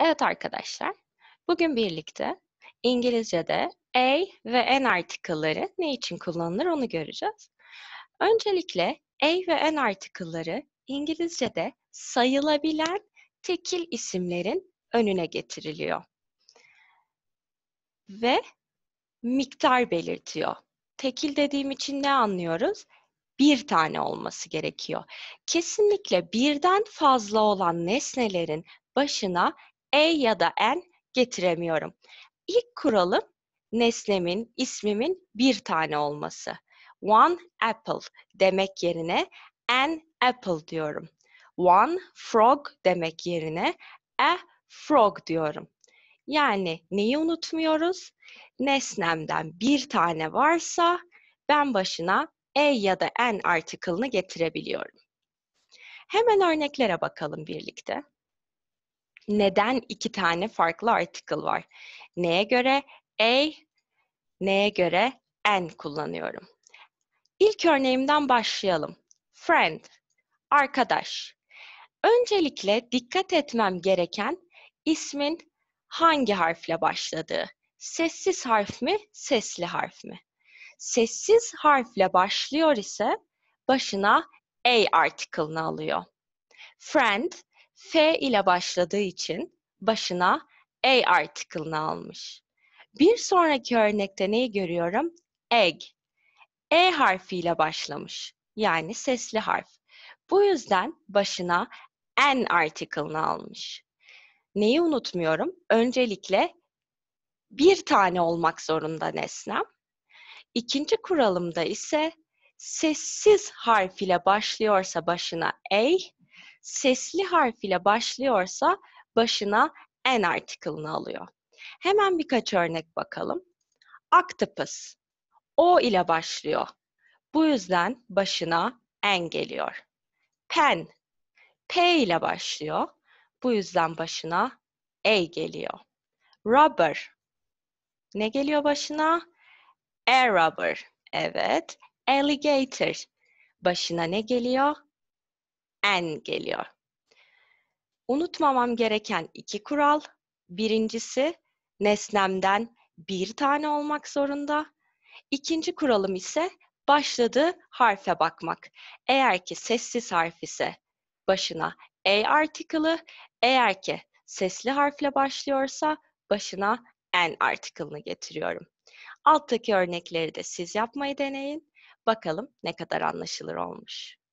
Evet arkadaşlar, bugün birlikte İngilizce'de a ve an artikılları ne için kullanılır onu göreceğiz. Öncelikle a ve an artikılları İngilizce'de sayılabilen tekil isimlerin önüne getiriliyor. Ve miktar belirtiyor. Tekil dediğim için ne anlıyoruz? bir tane olması gerekiyor. Kesinlikle birden fazla olan nesnelerin başına e ya da N getiremiyorum. İlk kuralım nesnemin, ismimin bir tane olması. One apple demek yerine an apple diyorum. One frog demek yerine a frog diyorum. Yani neyi unutmuyoruz? Nesnemden bir tane varsa ben başına e ya da en artıklını getirebiliyorum. Hemen örneklere bakalım birlikte neden iki tane farklı article var? Neye göre a, neye göre an kullanıyorum. İlk örneğimden başlayalım. Friend, arkadaş. Öncelikle dikkat etmem gereken ismin hangi harfle başladığı. Sessiz harf mi, sesli harf mi? Sessiz harfle başlıyor ise başına a article'ını alıyor. Friend F ile başladığı için başına A article'ını almış. Bir sonraki örnekte neyi görüyorum? Egg. E harfiyle başlamış. Yani sesli harf. Bu yüzden başına an article'ını almış. Neyi unutmuyorum? Öncelikle bir tane olmak zorunda nesnem. İkinci kuralımda ise sessiz harf ile başlıyorsa başına a, sesli harf ile başlıyorsa başına en artikelini alıyor. Hemen birkaç örnek bakalım. Octopus. O ile başlıyor. Bu yüzden başına en geliyor. Pen. P ile başlıyor. Bu yüzden başına e geliyor. Rubber. Ne geliyor başına? A rubber. Evet. Alligator. Başına ne geliyor? en geliyor. Unutmamam gereken iki kural. Birincisi nesnemden bir tane olmak zorunda. İkinci kuralım ise başladığı harfe bakmak. Eğer ki sessiz harf ise başına a artikılı, eğer ki sesli harfle başlıyorsa başına an artikelini getiriyorum. Alttaki örnekleri de siz yapmayı deneyin. Bakalım ne kadar anlaşılır olmuş.